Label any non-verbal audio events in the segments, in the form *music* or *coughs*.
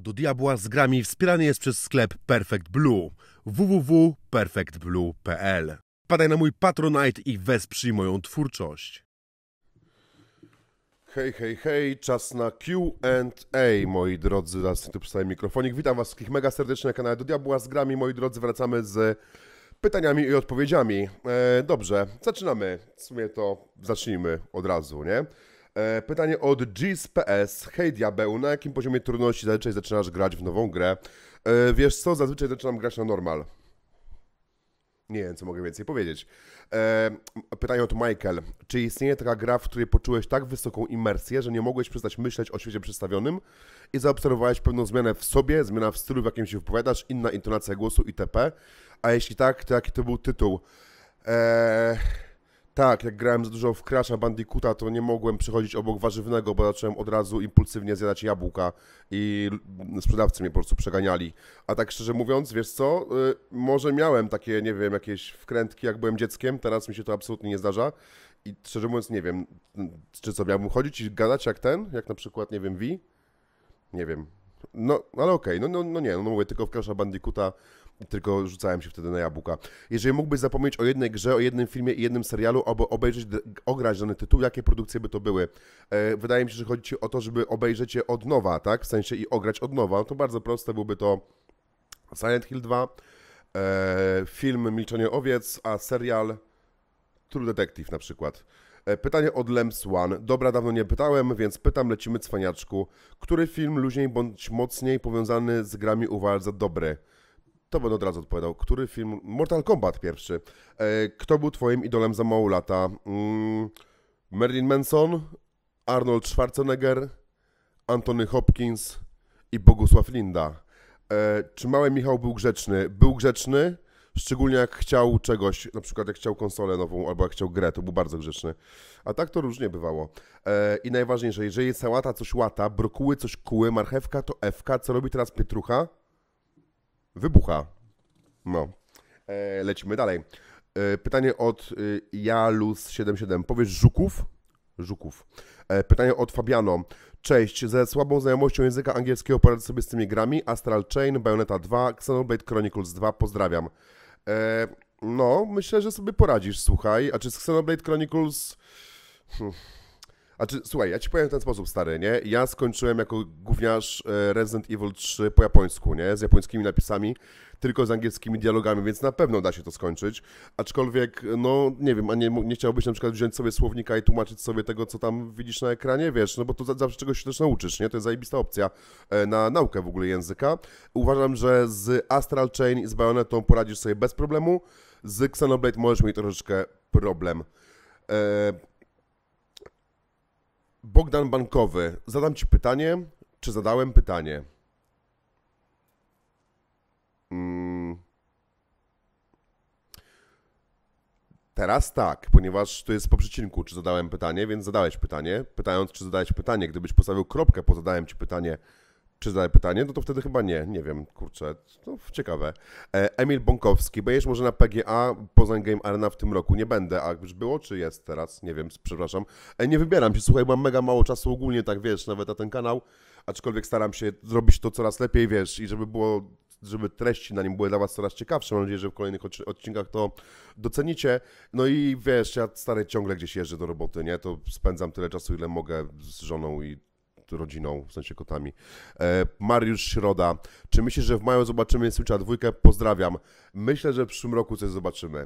do diabła z grami wspierany jest przez sklep Perfect Blue www.perfectblue.pl. Padaj na mój Patronite i wesprzyj moją twórczość. Hej, hej, hej, czas na Q&A, moi drodzy, zaraz tu przystaje mikrofonik. Witam was wszystkich mega serdecznie na kanale do diabła z grami, moi drodzy, wracamy z pytaniami i odpowiedziami. E, dobrze, zaczynamy. W sumie to zacznijmy od razu, nie? E, pytanie od GSPS. Hej diabeł, na jakim poziomie trudności zazwyczaj zaczynasz grać w nową grę? E, wiesz co, zazwyczaj zaczynam grać na normal. Nie wiem, co mogę więcej powiedzieć. E, pytanie od Michael. Czy istnieje taka gra, w której poczułeś tak wysoką imersję, że nie mogłeś przestać myśleć o świecie przedstawionym i zaobserwowałeś pewną zmianę w sobie, zmiana w stylu, w jakim się wypowiadasz, inna intonacja głosu itp. A jeśli tak, to jaki to był tytuł? Eee, tak, jak grałem za dużo w Crash'a Bandicoota, to nie mogłem przechodzić obok warzywnego, bo zacząłem od razu impulsywnie zjadać jabłka i sprzedawcy mnie po prostu przeganiali. A tak szczerze mówiąc, wiesz co, yy, może miałem takie, nie wiem, jakieś wkrętki jak byłem dzieckiem, teraz mi się to absolutnie nie zdarza. I szczerze mówiąc, nie wiem, mm, czy co, miałbym chodzić i gadać jak ten, jak na przykład, nie wiem, Wi? Nie wiem. No, ale okej, okay. no, no, no nie, no, no mówię, tylko w Crash'a Bandicoota tylko rzucałem się wtedy na jabłka. Jeżeli mógłbyś zapomnieć o jednej grze, o jednym filmie i jednym serialu, albo obejrzeć, ograć dany tytuł, jakie produkcje by to były? E, wydaje mi się, że chodzi ci o to, żeby obejrzeć je od nowa, tak? W sensie i ograć od nowa. No to bardzo proste byłby to Silent Hill 2, e, film Milczenie Owiec, a serial True Detective na przykład. E, pytanie od Lems One. Dobra, dawno nie pytałem, więc pytam, lecimy cwaniaczku. Który film luźniej bądź mocniej powiązany z grami uważasz za dobry? To będę od razu odpowiadał. Który film? Mortal Kombat pierwszy. E, kto był twoim idolem za mało lata? Mm, Merlin Manson, Arnold Schwarzenegger, Anthony Hopkins i Bogusław Linda. E, czy mały Michał był grzeczny? Był grzeczny, szczególnie jak chciał czegoś, na przykład jak chciał konsolę nową albo jak chciał grę, to był bardzo grzeczny. A tak to różnie bywało. E, I najważniejsze, jeżeli sałata coś łata, brokuły coś kuły, marchewka to FK, co robi teraz Pietrucha? wybucha. No. E, lecimy dalej. E, pytanie od e, Jalus77. Powiesz żuków? Żuków. E, pytanie od Fabiano. Cześć, ze słabą znajomością języka angielskiego poradzę sobie z tymi grami. Astral Chain, Bayonetta 2, Xenoblade Chronicles 2. Pozdrawiam. E, no, myślę, że sobie poradzisz, słuchaj. A czy z Xenoblade Chronicles... Hm. A czy, słuchaj, ja ci powiem w ten sposób, stary, nie? Ja skończyłem jako gówniarz e, Resident Evil 3 po japońsku, nie? Z japońskimi napisami, tylko z angielskimi dialogami, więc na pewno da się to skończyć. Aczkolwiek, no, nie wiem, a nie, nie chciałbyś na przykład wziąć sobie słownika i tłumaczyć sobie tego, co tam widzisz na ekranie, wiesz, no bo to zawsze czegoś się też nauczysz, nie? To jest zajebista opcja e, na naukę w ogóle języka. Uważam, że z Astral Chain i z Bayonetą poradzisz sobie bez problemu, z Xenoblade możesz mieć troszeczkę problem. Eee, Bogdan Bankowy, zadam Ci pytanie, czy zadałem pytanie? Mm. Teraz tak, ponieważ to jest po przecinku, czy zadałem pytanie, więc zadałeś pytanie. Pytając, czy zadałeś pytanie, gdybyś postawił kropkę po zadałem Ci pytanie, czy zadaję pytanie, no to wtedy chyba nie, nie wiem, kurczę, to ciekawe. E, Emil Bąkowski, będziesz może na PGA Poznań Game Arena w tym roku? Nie będę, a już było, czy jest teraz? Nie wiem, przepraszam. E, nie wybieram się, słuchaj, mam mega mało czasu ogólnie, tak wiesz, nawet na ten kanał, aczkolwiek staram się zrobić to coraz lepiej, wiesz, i żeby było żeby treści na nim były dla Was coraz ciekawsze. Mam nadzieję, że w kolejnych odcinkach to docenicie. No i wiesz, ja stary ciągle gdzieś jeżdżę do roboty, nie? To spędzam tyle czasu, ile mogę z żoną i rodziną, w sensie kotami. E, Mariusz Środa. Czy myślisz, że w maju zobaczymy Switcha dwójkę? Pozdrawiam. Myślę, że w przyszłym roku coś zobaczymy.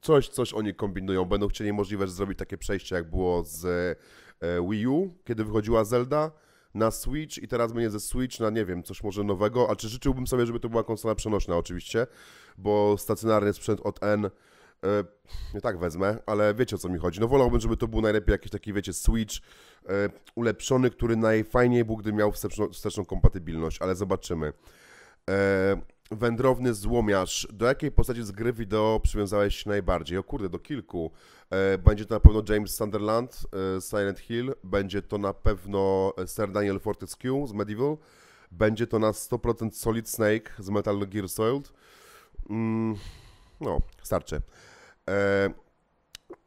Coś, coś oni kombinują. Będą chcieli możliwe zrobić takie przejście, jak było z e, Wii U, kiedy wychodziła Zelda na Switch i teraz będzie ze Switch na, nie wiem, coś może nowego, a czy życzyłbym sobie, żeby to była konsola przenośna oczywiście, bo stacjonarny sprzęt od N E, nie tak wezmę, ale wiecie o co mi chodzi. No wolałbym, żeby to był najlepiej jakiś taki, wiecie, Switch e, ulepszony, który najfajniej był, gdy miał wsteczną, wsteczną kompatybilność, ale zobaczymy. E, wędrowny złomiarz. Do jakiej postaci z gry wideo przywiązałeś się najbardziej? O kurde, do kilku. Będzie to na pewno James Sunderland, Silent Hill. Będzie to na pewno Sir Daniel Fortescue z Medieval. Będzie to na 100% Solid Snake z Metal Gear Solid. Mm, no, starczy. E,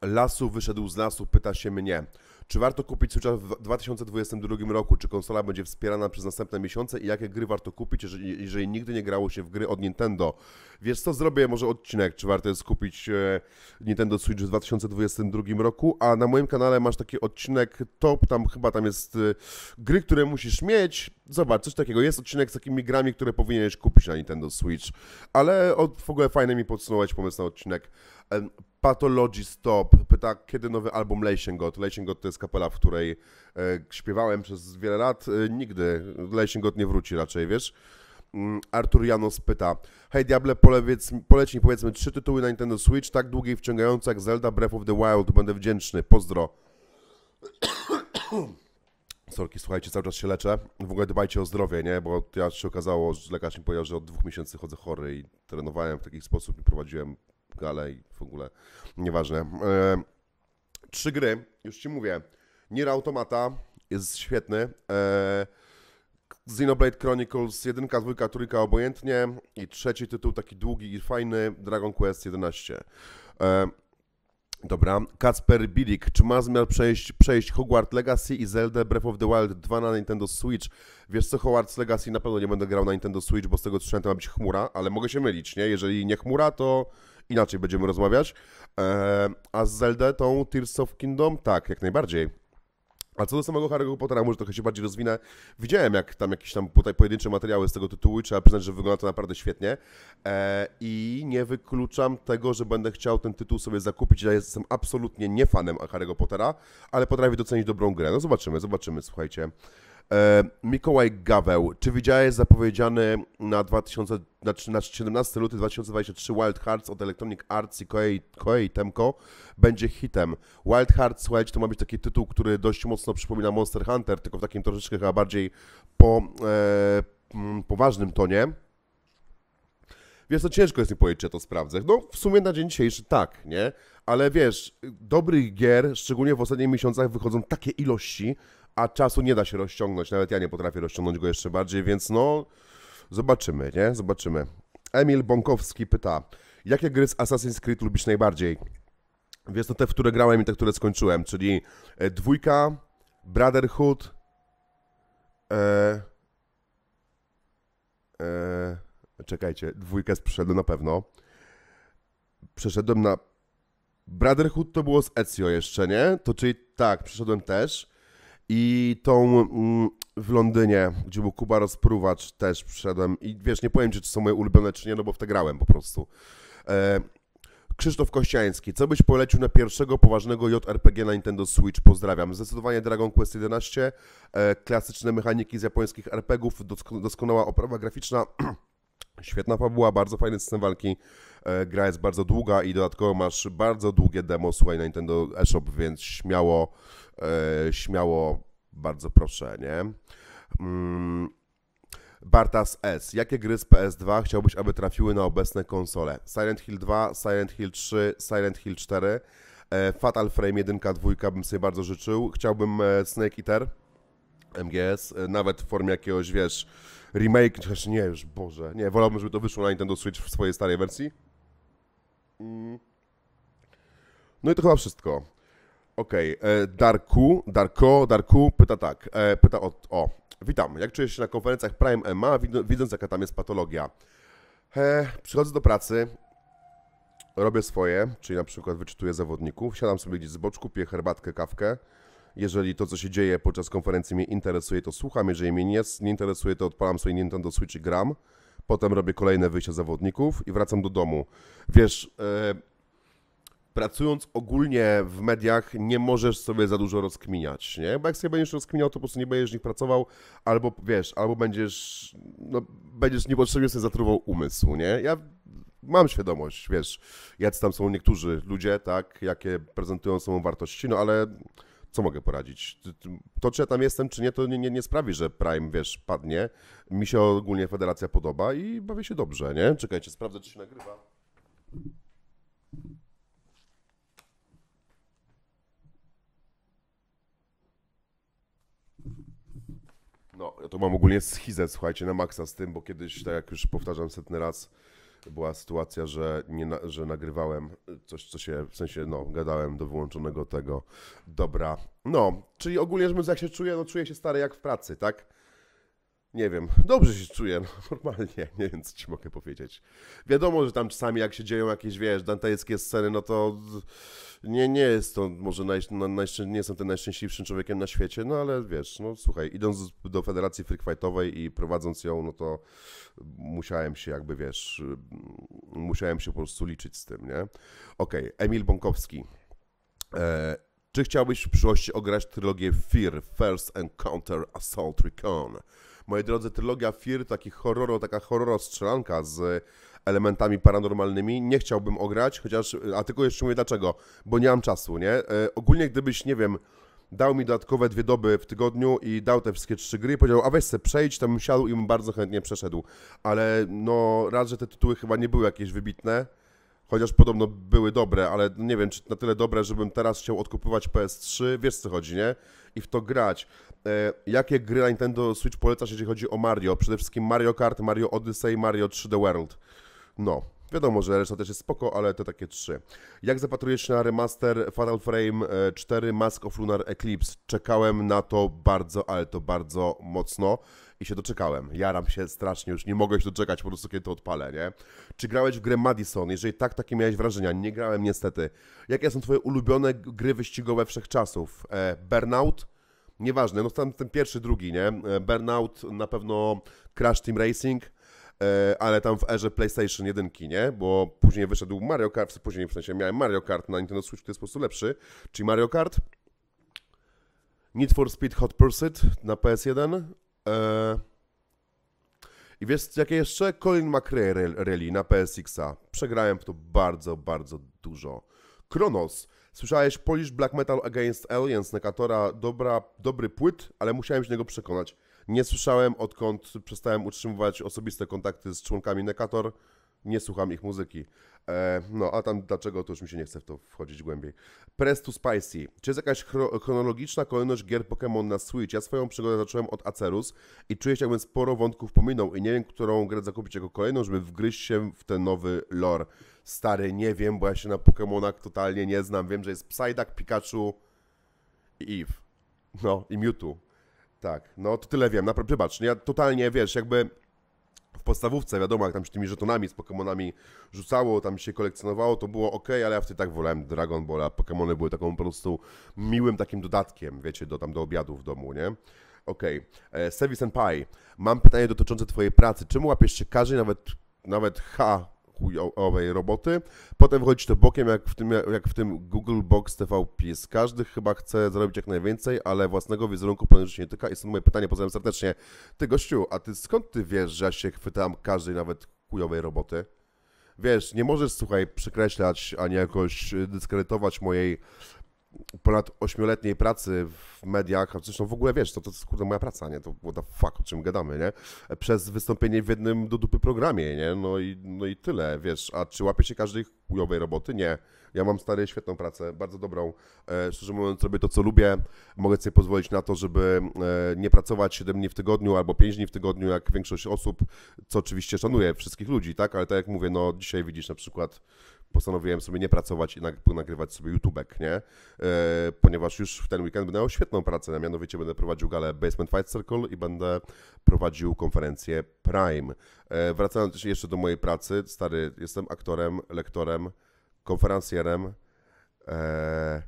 lasu wyszedł z lasu, pyta się mnie. Czy warto kupić Switcha w 2022 roku? Czy konsola będzie wspierana przez następne miesiące? I jakie gry warto kupić, jeżeli, jeżeli nigdy nie grało się w gry od Nintendo? Wiesz co, zrobię może odcinek, czy warto jest kupić e, Nintendo Switch w 2022 roku, a na moim kanale masz taki odcinek top, tam chyba tam jest e, gry, które musisz mieć. Zobacz, coś takiego. Jest odcinek z takimi grami, które powinieneś kupić na Nintendo Switch. Ale od, w ogóle fajne mi podsumować pomysł na odcinek Pathology Stop pyta, kiedy nowy album Leising God? God to jest kapela, w której e, śpiewałem przez wiele lat. E, nigdy. Leising God nie wróci raczej, wiesz? Mm, Artur Janos pyta. Hej Diable, polec, poleć mi powiedzmy trzy tytuły na Nintendo Switch, tak długie i wciągające jak Zelda Breath of the Wild. Będę wdzięczny. Pozdro. *coughs* Sorki, słuchajcie, cały czas się leczę. W ogóle dbajcie o zdrowie, nie? Bo ja się okazało, że lekarz mi powiedział, że od dwóch miesięcy chodzę chory i trenowałem w taki sposób i prowadziłem ale i w ogóle nieważne. E, trzy gry, już Ci mówię. Nier Automata jest świetny. E, Xenoblade Chronicles 1, 2, 3 obojętnie i trzeci tytuł taki długi i fajny Dragon Quest 11. E, Dobra, Kacper Bilik, czy ma zamiar przejść, przejść Hogwarts Legacy i Zelda Breath of the Wild 2 na Nintendo Switch? Wiesz co, Hogwarts Legacy na pewno nie będę grał na Nintendo Switch, bo z tego to ma być chmura, ale mogę się mylić, nie? Jeżeli nie chmura, to inaczej będziemy rozmawiać. E, a z Zelda tą Tears of Kingdom? Tak, jak najbardziej. A co do samego Harry'ego Pottera, może trochę się bardziej rozwinę. Widziałem jak tam jakieś tam tutaj pojedyncze materiały z tego tytułu i trzeba przyznać, że wygląda to naprawdę świetnie. Eee, I nie wykluczam tego, że będę chciał ten tytuł sobie zakupić. Ja jestem absolutnie nie fanem Harry'ego Pottera, ale potrafię docenić dobrą grę. No zobaczymy, zobaczymy, słuchajcie. E, Mikołaj Gaweł, czy widziałeś zapowiedziany na, 2000, znaczy na 17 luty 2023 Wild Hearts od Electronic Arts i Koei, Koei będzie hitem? Wild Hearts, słuchajcie, to ma być taki tytuł, który dość mocno przypomina Monster Hunter, tylko w takim troszeczkę chyba bardziej po, e, poważnym tonie. Wiesz, to ciężko jest mi powiedzieć, czy ja to sprawdzę. No, w sumie na dzień dzisiejszy tak, nie? Ale wiesz, dobrych gier, szczególnie w ostatnich miesiącach, wychodzą takie ilości, a czasu nie da się rozciągnąć. Nawet ja nie potrafię rozciągnąć go jeszcze bardziej, więc no zobaczymy, nie? Zobaczymy. Emil Bąkowski pyta, jakie gry z Assassin's Creed lubisz najbardziej? Więc to no te, w które grałem i te, które skończyłem, czyli e, dwójka, Brotherhood, e, e, czekajcie, dwójkę przeszedłem na pewno. Przeszedłem na Brotherhood to było z Ezio jeszcze, nie? To czyli tak, przeszedłem też i tą mm, w Londynie, gdzie był Kuba Rozpruwacz, też przyszedłem i wiesz, nie powiem czy czy są moje ulubione, czy nie, no bo w te grałem po prostu. E, Krzysztof Kościański, co byś polecił na pierwszego poważnego JRPG na Nintendo Switch? Pozdrawiam. Zdecydowanie Dragon Quest 11, e, klasyczne mechaniki z japońskich RPGów, dosk doskonała oprawa graficzna, *clears throat* Świetna fabuła, bardzo fajny system walki. E, gra jest bardzo długa i dodatkowo masz bardzo długie demo, słuchaj, na Nintendo eShop, więc śmiało, e, śmiało, bardzo proszę, nie? Mm. Bartas S. Jakie gry z PS2 chciałbyś, aby trafiły na obecne konsole? Silent Hill 2, Silent Hill 3, Silent Hill 4, e, Fatal Frame 1, 2 bym sobie bardzo życzył. Chciałbym Snake Eater, MGS, y, nawet w formie jakiegoś, wiesz, remake, chociaż nie, już Boże, nie, wolałbym, żeby to wyszło na Nintendo Switch w swojej starej wersji. Mm. No i to chyba wszystko. Okej, okay. E, Darku, Darko, Darku pyta tak, e, pyta o, o, witam, jak czujesz się na konferencjach Prime MA, widząc jaka tam jest patologia? E, przychodzę do pracy, robię swoje, czyli na przykład wyczytuję zawodników, siadam sobie gdzieś z boczku, piję herbatkę, kawkę, jeżeli to, co się dzieje podczas konferencji mnie interesuje, to słucham. Jeżeli mnie nie, nie interesuje, to odpalam sobie Nintendo Switch i gram. Potem robię kolejne wyjścia zawodników i wracam do domu. Wiesz, e, pracując ogólnie w mediach, nie możesz sobie za dużo rozkminiać, nie? Bo jak sobie będziesz rozkminiał, to po prostu nie będziesz w nich pracował, albo wiesz, albo będziesz, no, będziesz niepotrzebnie sobie zatruwał umysł, nie? Ja mam świadomość, wiesz, jacy tam są niektórzy ludzie, tak, jakie prezentują sobą wartości, no ale co mogę poradzić? To, czy ja tam jestem, czy nie, to nie, nie, nie sprawi, że Prime, wiesz, padnie. Mi się ogólnie federacja podoba i bawię się dobrze, nie? Czekajcie, sprawdzę, czy się nagrywa. No, ja to mam ogólnie schizę, słuchajcie, na maksa z tym, bo kiedyś, tak jak już powtarzam setny raz, była sytuacja, że, nie, że nagrywałem coś, co się, w sensie, no, gadałem do wyłączonego tego dobra. No, czyli ogólnie że jak się czuję, no czuję się stary jak w pracy, tak? Nie wiem, dobrze się czuję, no, *laughs* normalnie, nie wiem, co ci mogę powiedzieć. Wiadomo, że tam czasami jak się dzieją jakieś, wiesz, dantejskie sceny, no to nie, nie jest to może naj, na, nie jestem ten najszczęśliwszym człowiekiem na świecie, no ale wiesz, no słuchaj, idąc do Federacji Freakfightowej i prowadząc ją, no to musiałem się jakby, wiesz, musiałem się po prostu liczyć z tym, nie? Okej, okay, Emil Bąkowski. E, czy chciałbyś w przyszłości ograć trylogię Fear, First Encounter, Assault, Recon? Moi drodzy, trylogia Fear, taki horror, taka horror strzelanka z elementami paranormalnymi. Nie chciałbym ograć, chociaż, y, a tylko jeszcze mówię dlaczego, bo nie mam czasu, nie? E, ogólnie gdybyś, nie wiem, dał mi dodatkowe dwie doby w tygodniu i dał te wszystkie trzy gry i powiedział, a weź se przejdź, to bym siadł i bym bardzo chętnie przeszedł. Ale no, raz, że te tytuły chyba nie były jakieś wybitne, chociaż podobno były dobre, ale no, nie wiem, czy na tyle dobre, żebym teraz chciał odkupować PS3, wiesz co chodzi, nie? I w to grać. E, jakie gry na Nintendo Switch polecasz, jeżeli chodzi o Mario? Przede wszystkim Mario Kart, Mario Odyssey, Mario 3D World. No, Wiadomo, że reszta też jest spoko, ale to takie trzy. Jak zapatrujesz się na remaster Fatal Frame 4 e, Mask of Lunar Eclipse? Czekałem na to bardzo, ale to bardzo mocno i się doczekałem. Jaram się strasznie, już nie mogę się doczekać po prostu, kiedy to odpalę, nie? Czy grałeś w grę Madison? Jeżeli tak, takie miałeś wrażenia. Nie grałem niestety. Jakie są twoje ulubione gry wyścigowe wszechczasów? E, Burnout? Nieważne, no tam ten pierwszy, drugi, nie? E, Burnout, na pewno Crash Team Racing, E, ale tam w erze PlayStation 1, nie? Bo później wyszedł Mario Kart, później w sensie miałem Mario Kart na Nintendo Switch, który jest po prostu lepszy, czyli Mario Kart, Need for Speed Hot Pursuit na PS1 e, i wiesz jakie jeszcze? Colin McRae Rally na PSX-a. Przegrałem w to bardzo, bardzo dużo. Kronos. Słyszałeś Polish Black Metal Against Aliens, Nekatora, dobra, dobry płyt, ale musiałem się niego przekonać. Nie słyszałem, odkąd przestałem utrzymywać osobiste kontakty z członkami Nekator, nie słucham ich muzyki. E, no, a tam dlaczego, to już mi się nie chce w to wchodzić głębiej. Press to Spicy. Czy jest jakaś chronologiczna kolejność gier Pokémon na Switch? Ja swoją przygodę zacząłem od Acerus i czuję się jakbym sporo wątków pominął i nie wiem, którą grę zakupić jako kolejną, żeby wgryźć się w ten nowy lore. Stary, nie wiem, bo ja się na Pokémonach totalnie nie znam. Wiem, że jest Psyduck, Pikachu i Eve. No, i Mewtwo. Tak, no to tyle wiem. Napra- Przybacz, no ja totalnie, wiesz, jakby w podstawówce, wiadomo, jak tam się tymi żetonami z Pokémonami rzucało, tam się kolekcjonowało, to było ok, ale ja wtedy tak wolałem Dragon Ball, a Pokémony były taką po prostu miłym takim dodatkiem, wiecie, do, tam do obiadu w domu, nie? Okej, okay. E, Sevi mam pytanie dotyczące Twojej pracy. Czemu łapiesz się każdej, nawet, nawet H kujowej roboty. Potem wchodzi to bokiem, jak w tym, jak w tym Google Box TV PiS. Każdy chyba chce zarobić jak najwięcej, ale własnego wizerunku pewnie się nie tyka. I stąd moje pytanie, pozdrawiam serdecznie. Ty gościu, a ty skąd ty wiesz, że ja się chwytam każdej nawet kujowej roboty? Wiesz, nie możesz, słuchaj, przekreślać ani jakoś y, dyskredytować mojej ponad ośmioletniej pracy w mediach, zresztą w ogóle wiesz, to, to jest kurde moja praca, nie? To what the fuck, o czym gadamy, nie? Przez wystąpienie w jednym do dupy programie, nie? No i, no i tyle, wiesz. A czy łapie się każdej chujowej roboty? Nie. Ja mam stary świetną pracę, bardzo dobrą. E, szczerze mówiąc, robię to, co lubię. Mogę sobie pozwolić na to, żeby e, nie pracować 7 dni w tygodniu albo 5 dni w tygodniu, jak większość osób, co oczywiście szanuję wszystkich ludzi, tak? Ale tak jak mówię, no dzisiaj widzisz na przykład postanowiłem sobie nie pracować i nagrywać sobie YouTubek, nie? E, ponieważ już w ten weekend będę miał świetną pracę, mianowicie będę prowadził galę Basement Fight Circle i będę prowadził konferencję Prime. E, wracając jeszcze do mojej pracy, stary, jestem aktorem, lektorem, konferencjerem, e,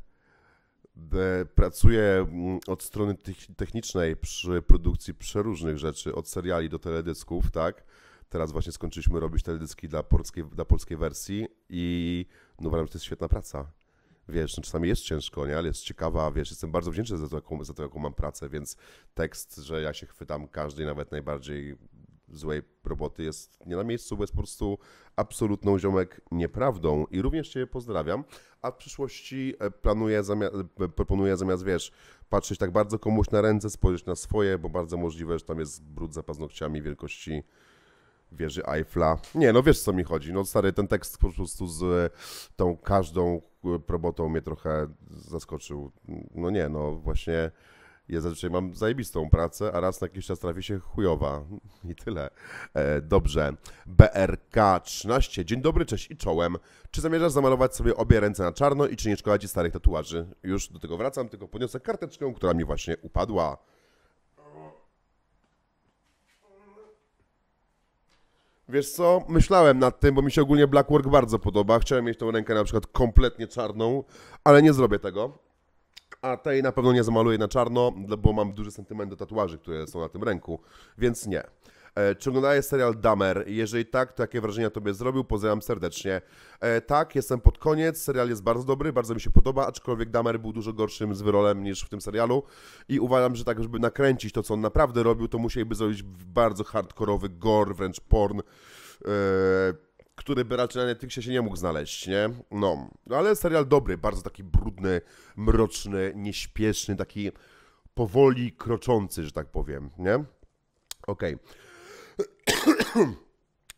Pracuję mm, od strony technicznej przy produkcji przeróżnych rzeczy, od seriali do teledysków, tak? Teraz właśnie skończyliśmy robić teledyski dla polskiej, dla polskiej wersji i no uważam, że to jest świetna praca. Wiesz, no czasami jest ciężko, nie? ale jest ciekawa, wiesz, jestem bardzo wdzięczny za to, jaką, za to, jaką mam pracę, więc tekst, że ja się chwytam każdej, nawet najbardziej złej roboty jest nie na miejscu, bo jest po prostu absolutną ziomek nieprawdą. I również Cię pozdrawiam. A w przyszłości e, planuję zamiast, e, proponuję zamiast, wiesz, patrzeć tak bardzo komuś na ręce, spojrzeć na swoje, bo bardzo możliwe, że tam jest brud za paznokciami wielkości wieży Eiffla. Nie, no wiesz co mi chodzi. No stary, ten tekst po prostu z e, tą każdą e, probotą mnie trochę zaskoczył. No nie, no właśnie ja zazwyczaj mam zajebistą pracę, a raz na jakiś czas trafi się chujowa. *laughs* I tyle. E, dobrze. BRK13. Dzień dobry, cześć i czołem. Czy zamierzasz zamalować sobie obie ręce na czarno i czy nie szkoda ci starych tatuaży? Już do tego wracam, tylko podniosę karteczkę, która mi właśnie upadła. Wiesz co, myślałem nad tym, bo mi się ogólnie Blackwork bardzo podoba. Chciałem mieć tą rękę na przykład kompletnie czarną, ale nie zrobię tego. A tej na pewno nie zamaluję na czarno, bo mam duży sentyment do tatuaży, które są na tym ręku, więc nie. E, czy oglądałeś serial Damer? Jeżeli tak, to jakie wrażenia tobie zrobił? Pozdrawiam serdecznie. E, tak, jestem pod koniec. Serial jest bardzo dobry, bardzo mi się podoba, aczkolwiek Damer był dużo gorszym z wyrolem niż w tym serialu i uważam, że tak, żeby nakręcić to, co on naprawdę robił, to musieliby zrobić bardzo hardkorowy gore, wręcz porn. E, który by raczej na Netflixie się nie mógł znaleźć, nie? No, no ale serial dobry, bardzo taki brudny, mroczny, nieśpieszny, taki powoli kroczący, że tak powiem, nie? Okej. Okay. *coughs*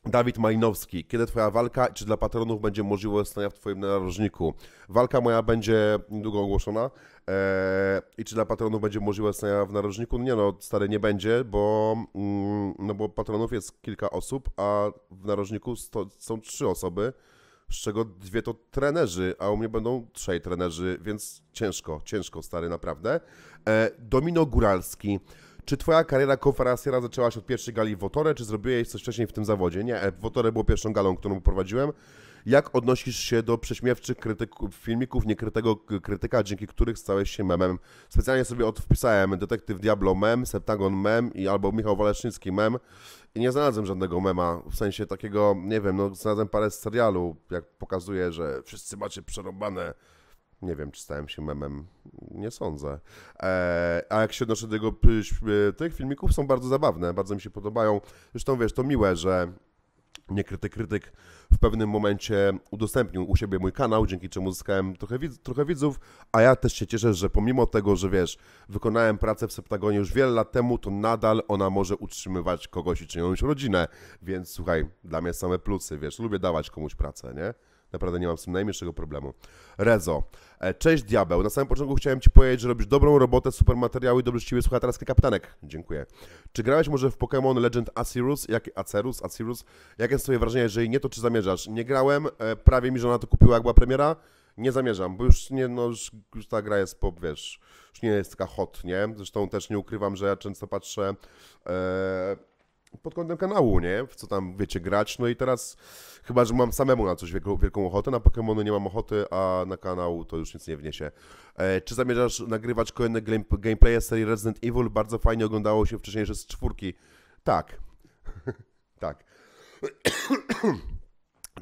Dawid Malinowski, kiedy twoja walka czy dla patronów będzie możliwe stania w twoim narożniku? Walka moja będzie niedługo ogłoszona eee, i czy dla patronów będzie możliwe stania w narożniku? Nie no, stary, nie będzie, bo, mm, no bo patronów jest kilka osób, a w narożniku sto, są trzy osoby, z czego dwie to trenerzy, a u mnie będą trzej trenerzy, więc ciężko, ciężko, stary, naprawdę. Eee, Domino Góralski. Czy twoja kariera konferencjera zaczęła się od pierwszej gali w Wotore, czy zrobiłeś coś wcześniej w tym zawodzie? Nie, e, Wotore było pierwszą galą, którą prowadziłem. Jak odnosisz się do prześmiewczych krytyków, filmików niekrytego krytyka, dzięki których stałeś się memem? Specjalnie sobie odpisałem Detektyw Diablo mem, Septagon mem i albo Michał Waleszyński mem i nie znalazłem żadnego mema, w sensie takiego, nie wiem, no znalazłem parę z serialu, jak pokazuje, że wszyscy macie przerobane nie wiem, czy stałem się memem. Nie sądzę. Eee, a jak się odnoszę do tego, e, tych filmików są bardzo zabawne, bardzo mi się podobają. Zresztą wiesz, to miłe, że niekryty krytyk w pewnym momencie udostępnił u siebie mój kanał, dzięki czemu zyskałem trochę, widz, trochę widzów, a ja też się cieszę, że pomimo tego, że wiesz, wykonałem pracę w Septagonie już wiele lat temu, to nadal ona może utrzymywać kogoś i czyjąś rodzinę, więc słuchaj, dla mnie same plusy, wiesz, lubię dawać komuś pracę, nie? Naprawdę nie mam z tym najmniejszego problemu. Rezo. E, cześć Diabeł. Na samym początku chciałem Ci powiedzieć, że robisz dobrą robotę, super materiały i dobrze Ciebie słucha teraz kapitanek. Dziękuję. Czy grałeś może w Pokémon Legend Acerus Jak, Acerus? Acerus Jakie jest Twoje wrażenie? Jeżeli nie, to czy zamierzasz? Nie grałem, e, prawie mi żona to kupiła, jak była premiera. Nie zamierzam, bo już, nie, no, już, już ta gra jest po wiesz, już nie jest taka hot, nie? Zresztą też nie ukrywam, że ja często patrzę... E, pod kątem kanału, nie? W co tam wiecie grać. No i teraz chyba, że mam samemu na coś wielką, wielką ochotę, na Pokémony nie mam ochoty, a na kanał to już nic nie wniesie. E, czy zamierzasz nagrywać kolejne game, z serii Resident Evil? Bardzo fajnie oglądało się wcześniejsze z czwórki. Tak. *laughs* tak.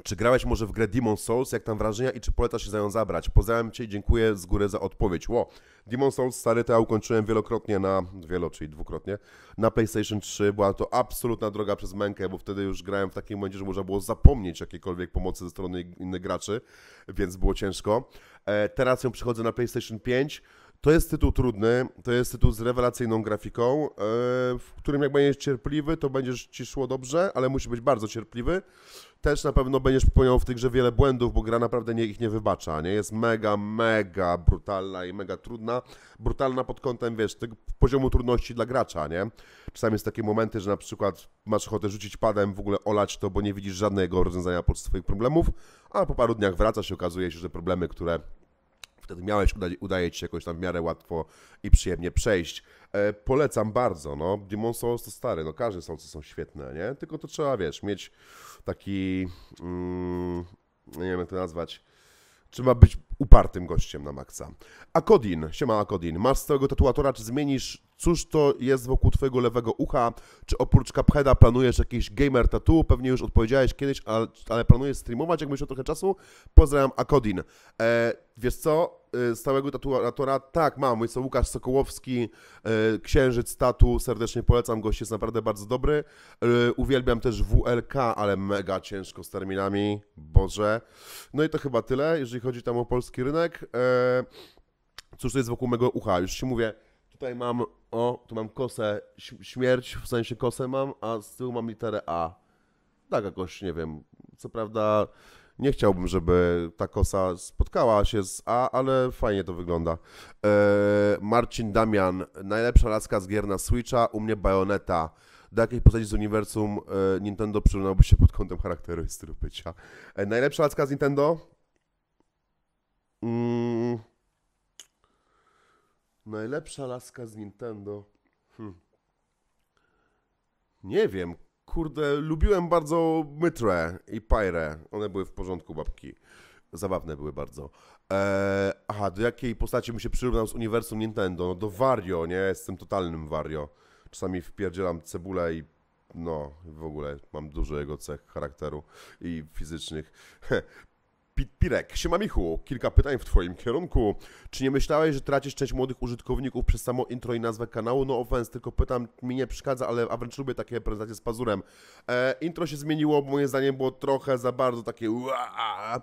Czy grałeś może w grę Demon Souls? Jak tam wrażenia i czy polecasz się za nią zabrać? Pozdrawiam Cię i dziękuję z góry za odpowiedź. Ło, Demon Souls stary to ja ukończyłem wielokrotnie na, wielo, czyli dwukrotnie, na PlayStation 3. Była to absolutna droga przez mękę, bo wtedy już grałem w takim momencie, że można było zapomnieć jakiejkolwiek pomocy ze strony innych graczy, więc było ciężko. E, teraz ją przychodzę na PlayStation 5 to jest tytuł trudny, to jest tytuł z rewelacyjną grafiką, e, w którym jak będziesz cierpliwy, to będziesz ci szło dobrze, ale musi być bardzo cierpliwy. Też na pewno będziesz popełniał w tych grze wiele błędów, bo gra naprawdę nie, ich nie wybacza, nie? Jest mega, mega brutalna i mega trudna. Brutalna pod kątem, wiesz, tego poziomu trudności dla gracza, nie? Czasami jest takie momenty, że na przykład masz ochotę rzucić padem, w ogóle olać to, bo nie widzisz żadnego rozwiązania pod swoich problemów, a po paru dniach wraca, się okazuje się, że problemy, które Wtedy miałeś, udaje, udaje ci się jakoś tam w miarę łatwo i przyjemnie przejść. E, polecam bardzo, no. Demon Souls to stary, no każdy Souls są świetne, nie? Tylko to trzeba, wiesz, mieć taki... Mm, nie wiem jak to nazwać. Trzeba być upartym gościem na maksa. się siema Akodin, masz całego tatuatora, czy zmienisz Cóż to jest wokół twojego lewego ucha? Czy oprócz Cupheada planujesz jakieś gamer tattoo? Pewnie już odpowiedziałeś kiedyś, ale, ale planujesz streamować, jak o trochę czasu? Pozdrawiam, Akodin. E, wiesz co? stałego e, tatuatora. Tak, mam. Jest to Łukasz Sokołowski, e, księżyc tatu. Serdecznie polecam. Gość jest naprawdę bardzo dobry. E, uwielbiam też WLK, ale mega ciężko z terminami. Boże. No i to chyba tyle, jeżeli chodzi tam o polski rynek. Cóż to jest wokół mego ucha? Już Ci mówię tutaj mam, o, tu mam kosę, śmierć, w sensie kosę mam, a z tyłu mam literę A. Tak jakoś, nie wiem, co prawda nie chciałbym, żeby ta kosa spotkała się z A, ale fajnie to wygląda. Eee, Marcin Damian, najlepsza laska z gier na Switcha, u mnie Bayonetta. Do jakiej postaci z uniwersum e, Nintendo przyrównałby się pod kątem charakteru i stylu bycia? E, najlepsza laska z Nintendo? Mm. Najlepsza laska z Nintendo. Hm. Nie wiem, kurde, lubiłem bardzo Mytrę i Pyre. One były w porządku, babki. Zabawne były bardzo. Eee, aha, do jakiej postaci bym się przyrównał z uniwersum Nintendo? No do Wario, nie? Jestem totalnym Wario. Czasami wpierdzielam cebulę i no, w ogóle mam dużo jego cech charakteru i fizycznych. Pirek, siema Michu, kilka pytań w Twoim kierunku. Czy nie myślałeś, że tracisz część młodych użytkowników przez samo intro i nazwę kanału? No offense, tylko pytam, mi nie przeszkadza, ale a wręcz lubię takie prezentacje z pazurem. E, intro się zmieniło, moje zdanie było trochę za bardzo takie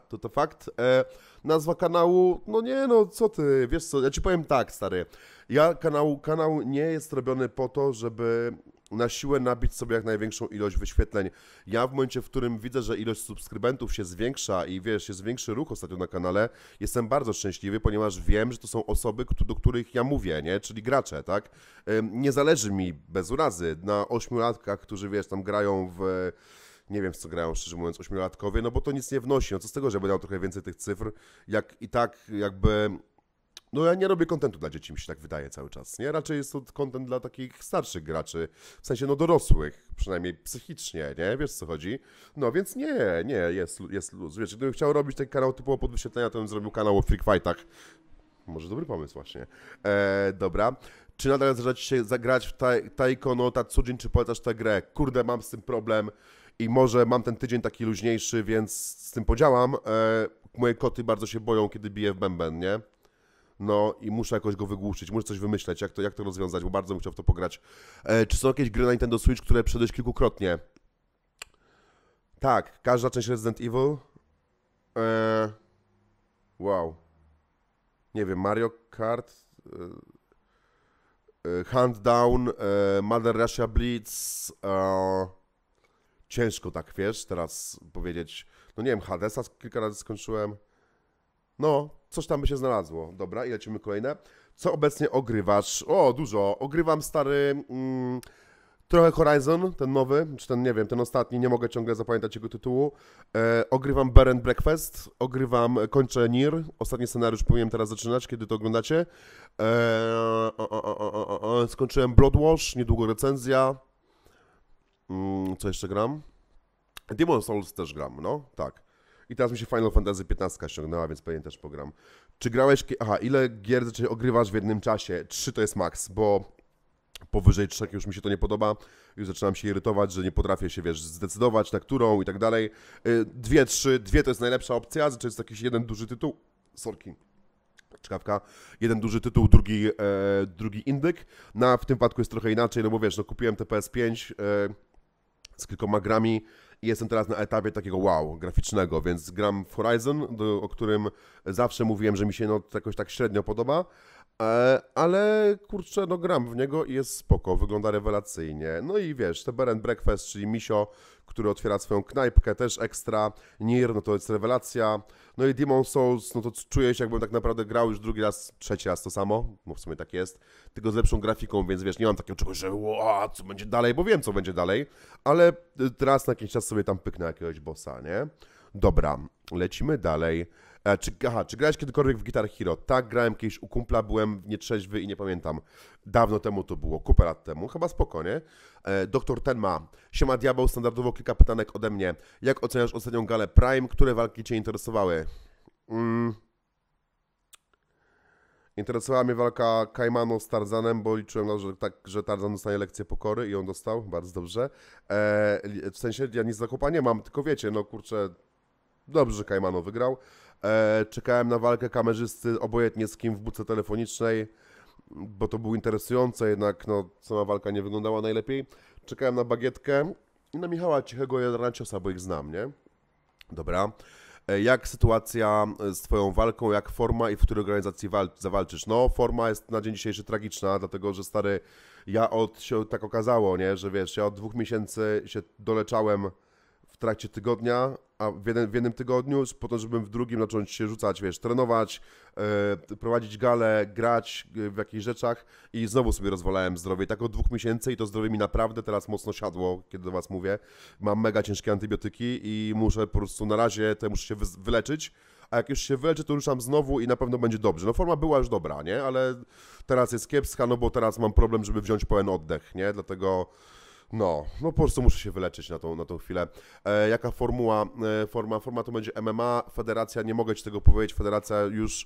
to to fakt. E, nazwa kanału, no nie no, co ty, wiesz co, ja Ci powiem tak, stary. Ja kanał, kanał nie jest robiony po to, żeby na siłę nabić sobie jak największą ilość wyświetleń. Ja w momencie, w którym widzę, że ilość subskrybentów się zwiększa i wiesz, jest większy ruch ostatnio na kanale, jestem bardzo szczęśliwy, ponieważ wiem, że to są osoby, do których ja mówię, nie? Czyli gracze, tak? Nie zależy mi bez urazy na ośmiolatkach, którzy wiesz, tam grają w nie wiem, w co grają, szczerze mówiąc, ośmiolatkowie, no bo to nic nie wnosi. No co z tego, że będę miał trochę więcej tych cyfr, jak i tak jakby no ja nie robię kontentu dla dzieci, mi się tak wydaje cały czas, nie? Raczej jest to kontent dla takich starszych graczy, w sensie no dorosłych, przynajmniej psychicznie, nie? Wiesz co chodzi? No więc nie, nie, jest, jest luz. Wiesz, gdybym chciał robić ten kanał typu podwyświetlenia, to bym zrobił kanał o Freak Fightach. Może dobry pomysł właśnie. Eee, dobra. Czy nadal zdarza się zagrać w taj, Taikono Tatsujin, czy polecasz tę grę? Kurde, mam z tym problem i może mam ten tydzień taki luźniejszy, więc z tym podziałam. Eee, moje koty bardzo się boją, kiedy biję w bęben, nie? no i muszę jakoś go wygłuszyć, muszę coś wymyśleć, jak to, jak to rozwiązać, bo bardzo bym chciał w to pograć. E, czy są jakieś gry na Nintendo Switch, które przeszedłeś kilkukrotnie? Tak, każda część Resident Evil. E, wow. Nie wiem, Mario Kart... E, e Hand Down, e, Mother Russia Blitz. E, ciężko tak, wiesz, teraz powiedzieć. No nie wiem, Hadesa kilka razy skończyłem. No, coś tam by się znalazło. Dobra, i lecimy kolejne. Co obecnie ogrywasz? O, dużo. Ogrywam stary... Mm, trochę Horizon, ten nowy, czy ten, nie wiem, ten ostatni, nie mogę ciągle zapamiętać jego tytułu. E, ogrywam Berend Breakfast, ogrywam, kończę Nir, ostatni scenariusz powinienem teraz zaczynać, kiedy to oglądacie. E, o, o, o, skończyłem Bloodwash, niedługo recenzja. Mm, co jeszcze gram? Demon Souls też gram, no, tak. I teraz mi się Final Fantasy 15 ściągnęła, więc pewnie też pogram. Czy grałeś... Aha, ile gier znaczy, ogrywasz w jednym czasie? Trzy to jest maks, bo powyżej trzech już mi się to nie podoba. Już zaczynam się irytować, że nie potrafię się, wiesz, zdecydować na którą i tak dalej. Y, dwie, trzy, dwie to jest najlepsza opcja, znaczy jest jakiś jeden duży tytuł. Sorki czkawka, jeden duży tytuł, drugi, e, drugi indyk. Na, no, w tym przypadku jest trochę inaczej, no bo wiesz, no kupiłem TPS5 e, z kilkoma grami, Jestem teraz na etapie takiego wow graficznego, więc gram w Horizon, do, o którym zawsze mówiłem, że mi się no, jakoś tak średnio podoba E, ale kurczę, no gram w niego i jest spoko, wygląda rewelacyjnie. No i wiesz, te Beren Breakfast, czyli Misio, który otwiera swoją knajpkę, też ekstra. Nier, no to jest rewelacja. No i Demon Souls, no to czuję się jakbym tak naprawdę grał już drugi raz, trzeci raz to samo, Mów w sumie tak jest, tylko z lepszą grafiką, więc wiesz, nie mam takiego czegoś, że a co będzie dalej, bo wiem co będzie dalej, ale y, teraz na jakiś czas sobie tam pyknę jakiegoś bossa, nie? Dobra, lecimy dalej. E, czy, aha, czy grałeś kiedykolwiek w Guitar Hero? Tak, grałem kiedyś u kumpla, byłem nietrzeźwy i nie pamiętam. Dawno temu to było, kupę lat temu, chyba spokojnie. E, doktor ten ma. Siema Diabeł, standardowo kilka pytanek ode mnie. Jak oceniasz ostatnią galę Prime? Które walki Cię interesowały? Mm. Interesowała mnie walka Kaimano z Tarzanem, bo liczyłem, że, tak, że Tarzan dostanie lekcję pokory i on dostał, bardzo dobrze. E, w sensie ja nic zakupa nie mam, tylko wiecie, no kurczę, dobrze, że Kaimano wygrał. E, czekałem na walkę kamerzysty obojętnie z kim w budce telefonicznej, bo to było interesujące, jednak no, sama walka nie wyglądała najlepiej. Czekałem na bagietkę i na Michała Cichego i Ciosa, bo ich znam, nie? Dobra. E, jak sytuacja z Twoją walką, jak forma i w której organizacji wal- zawalczysz? No, forma jest na dzień dzisiejszy tragiczna, dlatego że stary, ja od, się tak okazało, nie, że wiesz, ja od dwóch miesięcy się doleczałem trakcie tygodnia, a w, jeden, w jednym tygodniu, po to, żebym w drugim zacząć się rzucać, wiesz, trenować, yy, prowadzić gale, grać e, w jakichś rzeczach i znowu sobie rozwalałem zdrowie. Tak od dwóch miesięcy i to zdrowie mi naprawdę teraz mocno siadło, kiedy do Was mówię. Mam mega ciężkie antybiotyki i muszę po prostu na razie te muszę się wyleczyć a jak już się wyleczę, to ruszam znowu i na pewno będzie dobrze. No forma była już dobra, nie? Ale teraz jest kiepska, no bo teraz mam problem, żeby wziąć pełen oddech, nie? Dlatego no, no po prostu muszę się wyleczyć na tą, na tą chwilę. E, jaka formuła, e, forma, forma to będzie MMA, federacja, nie mogę Ci tego powiedzieć, federacja już,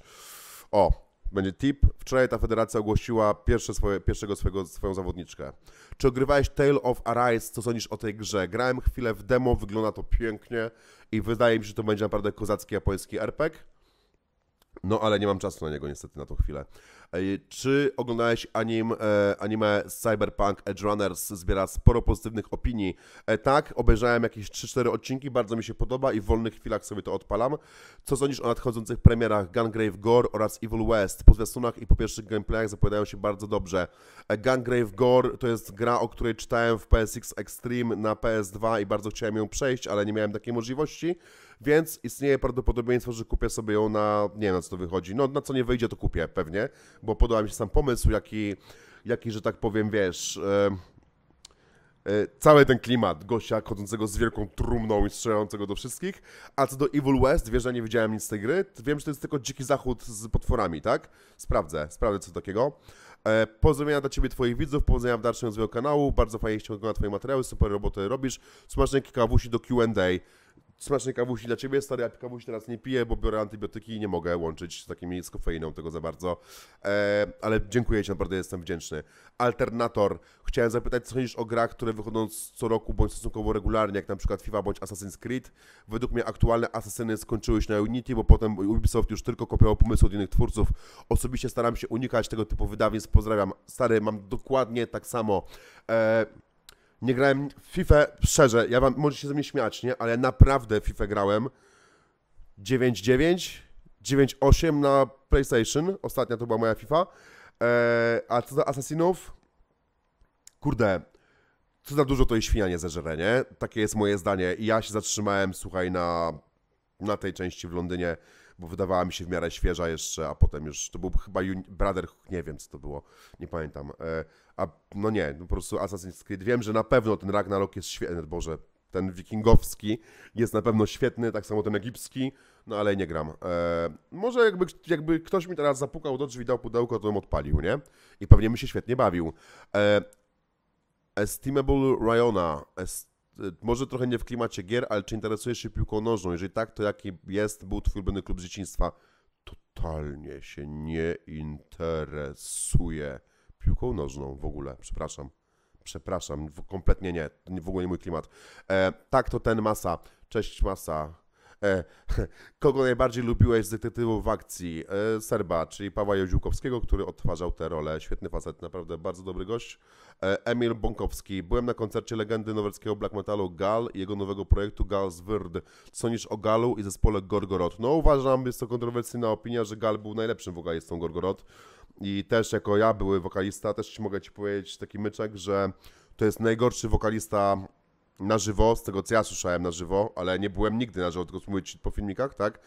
o, będzie tip. Wczoraj ta federacja ogłosiła pierwsze swoje, pierwszego swojego, swoją zawodniczkę. Czy ogrywałeś Tale of Arise? Co sądzisz o tej grze? Grałem chwilę w demo, wygląda to pięknie i wydaje mi się, że to będzie naprawdę kozacki japoński RPG. No ale nie mam czasu na niego niestety na tą chwilę. Czy oglądałeś anim, e, anime Cyberpunk Edge Runners? Zbiera sporo pozytywnych opinii. E, tak, obejrzałem jakieś 3-4 odcinki, bardzo mi się podoba i w wolnych chwilach sobie to odpalam. Co sądzisz o nadchodzących premierach Gungrave Gore oraz Evil West? Po zwiastunach i po pierwszych gameplayach zapowiadają się bardzo dobrze. E, Gungrave Gore to jest gra, o której czytałem w PSX Extreme na PS2 i bardzo chciałem ją przejść, ale nie miałem takiej możliwości więc istnieje prawdopodobieństwo, że kupię sobie ją na, nie wiem na co to wychodzi, no na co nie wyjdzie to kupię pewnie, bo podoba mi się sam pomysł, jaki, jaki że tak powiem, wiesz... Yy, cały ten klimat gościa chodzącego z wielką trumną i strzelającego do wszystkich. A co do Evil West, wiesz, że nie widziałem nic z tej gry. Wiem, że to jest tylko dziki zachód z potworami, tak? Sprawdzę, sprawdzę co takiego. E, pozdrowienia dla Ciebie, Twoich widzów, powodzenia w dalszym rozwoju kanału, bardzo fajnie się na Twoje materiały, super roboty robisz. Smaczne kilka kawusi do Q&A smacznej kawusi dla ciebie, stary, ja kawusi teraz nie piję, bo biorę antybiotyki i nie mogę łączyć z takimi z kofeiną tego za bardzo, e, ale dziękuję ci, naprawdę jestem wdzięczny. Alternator, chciałem zapytać, co sądzisz o grach, które wychodzą co roku bądź stosunkowo regularnie, jak na przykład FIFA bądź Assassin's Creed? Według mnie aktualne Assassiny skończyły się na Unity, bo potem Ubisoft już tylko kopiował pomysły od innych twórców. Osobiście staram się unikać tego typu wydawnictw, pozdrawiam. Stary, mam dokładnie tak samo. E, nie grałem FIFA, szczerze, ja wam, możecie się ze mnie śmiać, nie? Ale naprawdę FIFA grałem 9.9, 9.8 na PlayStation, ostatnia to była moja FIFA. Eee, a co do Assassinów? Kurde, co za dużo to i świnia nie zeżre, nie? Takie jest moje zdanie. I ja się zatrzymałem, słuchaj, na, na tej części w Londynie bo wydawała mi się w miarę świeża jeszcze, a potem już to był chyba Uni- Brother, nie wiem co to było, nie pamiętam. E, a no nie, no po prostu Assassin's Creed. Wiem, że na pewno ten Ragnarok jest świetny, no Boże, ten wikingowski jest na pewno świetny, tak samo ten egipski, no ale nie gram. E, może jakby, jakby ktoś mi teraz zapukał do drzwi, dał pudełko, to bym odpalił, nie? I pewnie bym się świetnie bawił. E, Estimable Rayona, est- Y, może trochę nie w klimacie gier, ale czy interesujesz się piłką nożną? Jeżeli tak, to jaki jest, był twój ulubiony klub z dzieciństwa? Totalnie się nie interesuje piłką nożną w ogóle, przepraszam. Przepraszam, kompletnie nie, w ogóle nie mój klimat. E, tak, to ten Masa. Cześć Masa. E, *laughs* kogo najbardziej lubiłeś z detektywów w akcji? E, Serba, czyli Pawła Joziłkowskiego, który odtwarzał tę rolę. Świetny facet, naprawdę bardzo dobry gość. E, Emil Bąkowski. Byłem na koncercie legendy nowerskiego black metalu Gal i jego nowego projektu Gals Wird. Co niż o Galu i zespole Gorgorot. No uważam, jest to kontrowersyjna opinia, że Gal był najlepszym wokalistą Gorgorot. I też jako ja były wokalista, też mogę Ci powiedzieć taki myczek, że to jest najgorszy wokalista na żywo, z tego co ja słyszałem na żywo, ale nie byłem nigdy na żywo, tylko mówię ci po filmikach, tak?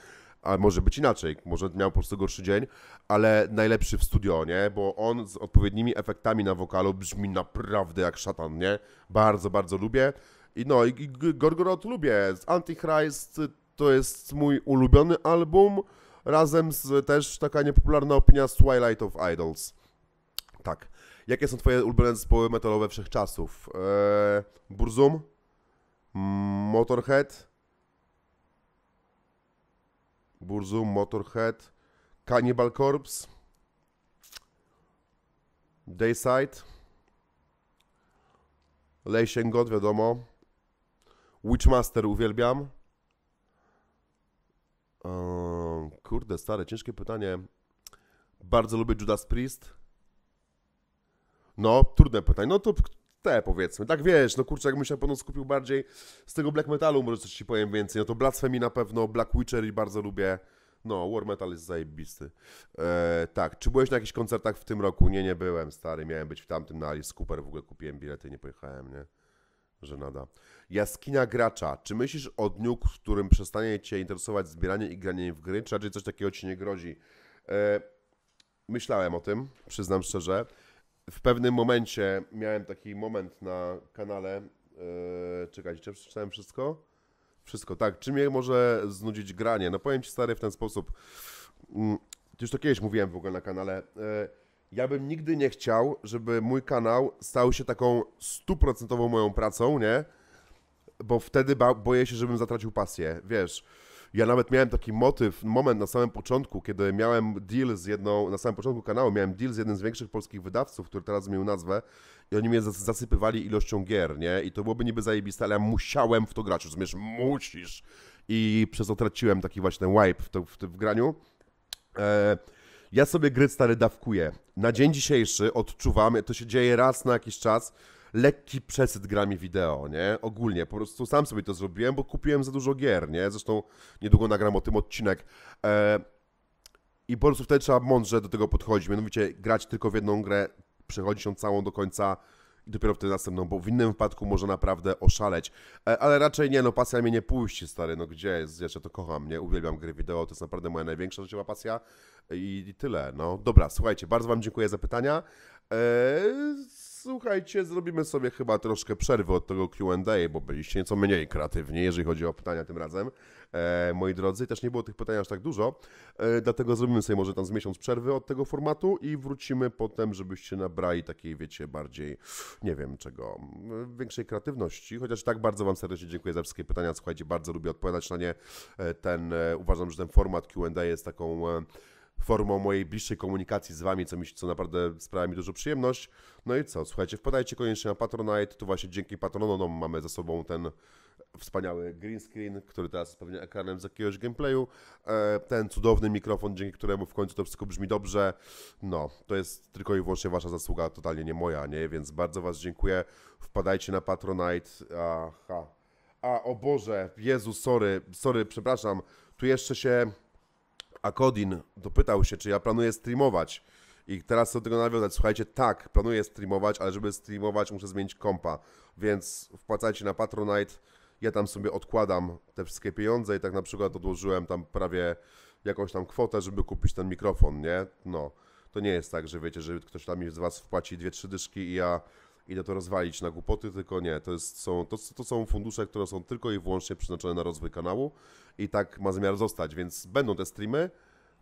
A może być inaczej, może miał po prostu gorszy dzień, ale najlepszy w studio, nie? Bo on z odpowiednimi efektami na wokalu brzmi naprawdę jak szatan, nie? Bardzo, bardzo lubię. I no, i, i Gorgorod lubię. Antichrist to jest mój ulubiony album, razem z też taka niepopularna opinia z Twilight of Idols. Tak. Jakie są twoje ulubione zespoły metalowe wszechczasów? Eee, Burzum? Motorhead. Burzu, Motorhead. Cannibal Corpse. Dayside. Leisien God, wiadomo. Witchmaster uwielbiam. Ehm, kurde, stare, ciężkie pytanie. Bardzo lubię Judas Priest. No, trudne pytanie. No to te powiedzmy. Tak wiesz, no kurczę, jakbym się na pewno skupił bardziej z tego black metalu, może coś ci powiem więcej. No to Blasphemy na pewno, Black Witcher i bardzo lubię. No, War Metal jest zajebisty. E, tak, czy byłeś na jakichś koncertach w tym roku? Nie, nie byłem, stary. Miałem być w tamtym na Alice Cooper, w ogóle kupiłem bilety, nie pojechałem, nie? Że nada. Jaskinia gracza. Czy myślisz o dniu, w którym przestanie cię interesować zbieranie i granie w gry, czy raczej coś takiego ci nie grozi? E, myślałem o tym, przyznam szczerze w pewnym momencie miałem taki moment na kanale. Yy, czekajcie, czy przeczytałem wszystko? Wszystko, tak. Czy mnie może znudzić granie? No powiem ci stary w ten sposób. Yy, już to kiedyś mówiłem w ogóle na kanale. E, ja bym nigdy nie chciał, żeby mój kanał stał się taką stuprocentową moją pracą, nie? Bo wtedy boję się, żebym zatracił pasję, wiesz. Ja nawet miałem taki motyw, moment na samym początku, kiedy miałem deal z jedną, na samym początku kanału miałem deal z jednym z większych polskich wydawców, który teraz zmienił nazwę i oni mnie zasypywali ilością gier, nie? I to byłoby niby zajebiste, ale ja musiałem w to grać, rozumiesz? Musisz! I przez to traciłem taki właśnie wipe w, to, w, w graniu. E, ja sobie gry stary dawkuję. Na dzień dzisiejszy odczuwam, to się dzieje raz na jakiś czas, lekki przesyt grami wideo, nie? Ogólnie, po prostu sam sobie to zrobiłem, bo kupiłem za dużo gier, nie? Zresztą niedługo nagram o tym odcinek. E... I po prostu wtedy trzeba mądrze do tego podchodzić, mianowicie grać tylko w jedną grę, przechodzić ją całą do końca i dopiero wtedy następną, bo w innym wypadku może naprawdę oszaleć. E, ale raczej nie, no pasja mnie nie puści, stary, no gdzie jest, jeszcze to kocham, nie, uwielbiam gry wideo, to jest naprawdę moja największa życiowa pasja i, i tyle, no. Dobra, słuchajcie, bardzo Wam dziękuję za pytania. E, słuchajcie, zrobimy sobie chyba troszkę przerwy od tego QA, bo byliście nieco mniej kreatywni, jeżeli chodzi o pytania tym razem. E, moi drodzy, też nie było tych pytań aż tak dużo, e, dlatego zrobimy sobie może tam z miesiąc przerwy od tego formatu i wrócimy potem, żebyście nabrali takiej, wiecie, bardziej, nie wiem czego, mm, większej kreatywności. Chociaż tak bardzo Wam serdecznie dziękuję za wszystkie pytania. Słuchajcie, bardzo lubię odpowiadać na nie. E, ten, e, uważam, że ten format QA jest taką e, formą mojej bliższej komunikacji z Wami, co, mi, co naprawdę sprawia mi dużo przyjemność. No i co, słuchajcie, wpadajcie koniecznie na Patronite, tu właśnie dzięki patronom mamy za sobą ten e, wspaniały green screen, który teraz spełnia ekranem z jakiegoś gameplayu, e, ten cudowny mikrofon, dzięki któremu w końcu to wszystko brzmi dobrze. No, to jest tylko i wyłącznie Wasza zasługa, totalnie nie moja, nie? Więc bardzo Was dziękuję, wpadajcie na Patronite, aha. A, o Boże, Jezu, sorry, sorry, przepraszam, tu jeszcze się Akodin dopytał się, czy ja planuję streamować. I teraz chcę do tego nawiązać. Słuchajcie, tak, planuję streamować, ale żeby streamować, muszę zmienić kompa. Więc wpłacajcie na Patronite. Ja tam sobie odkładam te wszystkie pieniądze i tak na przykład odłożyłem tam prawie jakąś tam kwotę, żeby kupić ten mikrofon, nie? No. To nie jest tak, że wiecie, że ktoś tam z was wpłaci dwie, trzy dyszki i ja idę to rozwalić na głupoty, tylko nie. To, jest, są, to, to są fundusze, które są tylko i wyłącznie przeznaczone na rozwój kanału i tak ma zamiar zostać, więc będą te streamy,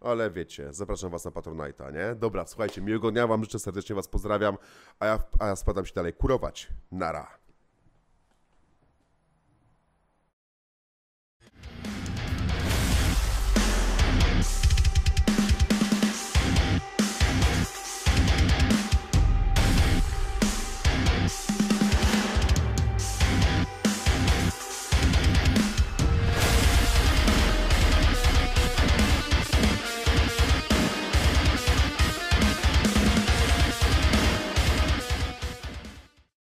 ale wiecie, zapraszam was na Patronite'a, nie? Dobra, słuchajcie, miłego dnia wam życzę, serdecznie was pozdrawiam, a ja, a ja spadam się dalej kurować. Nara.